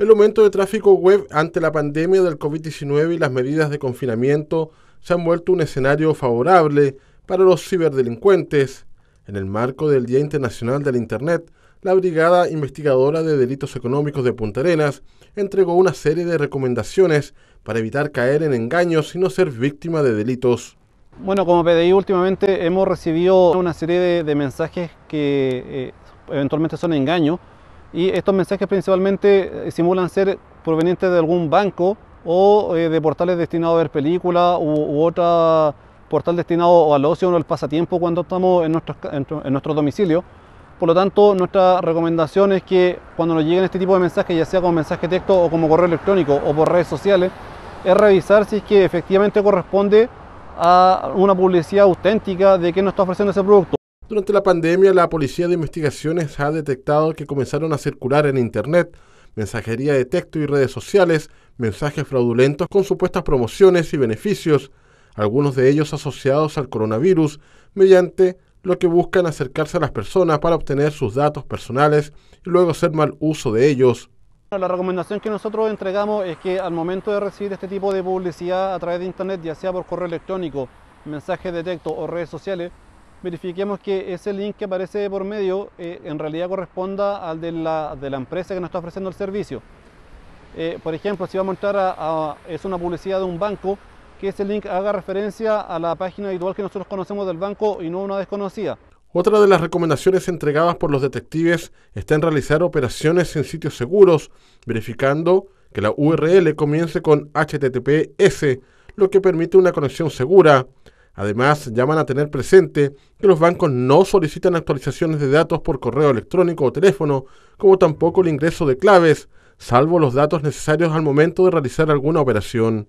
El aumento de tráfico web ante la pandemia del COVID-19 y las medidas de confinamiento se han vuelto un escenario favorable para los ciberdelincuentes. En el marco del Día Internacional del Internet, la Brigada Investigadora de Delitos Económicos de Punta Arenas entregó una serie de recomendaciones para evitar caer en engaños y no ser víctima de delitos. Bueno, como PDI últimamente hemos recibido una serie de, mensajes que eh, eventualmente son engaños, y estos mensajes principalmente eh, simulan ser provenientes de algún banco o eh, de portales destinados a ver películas u, otro portal destinado al ocio o al pasatiempo cuando estamos en, nuestros, en, nuestro domicilio. Por lo tanto, nuestra recomendación es que cuando nos lleguen este tipo de mensajes, ya sea como mensaje texto o como correo electrónico o por redes sociales, es revisar si es que efectivamente corresponde a una publicidad auténtica de que nos está ofreciendo ese producto. Durante la pandemia, la Policía de Investigaciones ha detectado que comenzaron a circular en Internet, mensajería de texto y redes sociales, mensajes fraudulentos con supuestas promociones y beneficios, algunos de ellos asociados al coronavirus, mediante lo que buscan acercarse a las personas para obtener sus datos personales y luego hacer mal uso de ellos. La recomendación que nosotros entregamos es que al momento de recibir este tipo de publicidad a través de Internet, ya sea por correo electrónico, mensaje de texto o redes sociales, verifiquemos que ese link que aparece por medio eh, en realidad corresponda al de la, de la, empresa que nos está ofreciendo el servicio. Eh, por ejemplo, si vamos a entrar a, es una publicidad de un banco, que ese link haga referencia a la página habitual que nosotros conocemos del banco y no una desconocida. Otra de las recomendaciones entregadas por los detectives está en realizar operaciones en sitios seguros, verificando que la URL comience con HTTPS, lo que permite una conexión segura. Además, llaman a tener presente que los bancos no solicitan actualizaciones de datos por correo electrónico o teléfono, como tampoco el ingreso de claves, salvo los datos necesarios al momento de realizar alguna operación.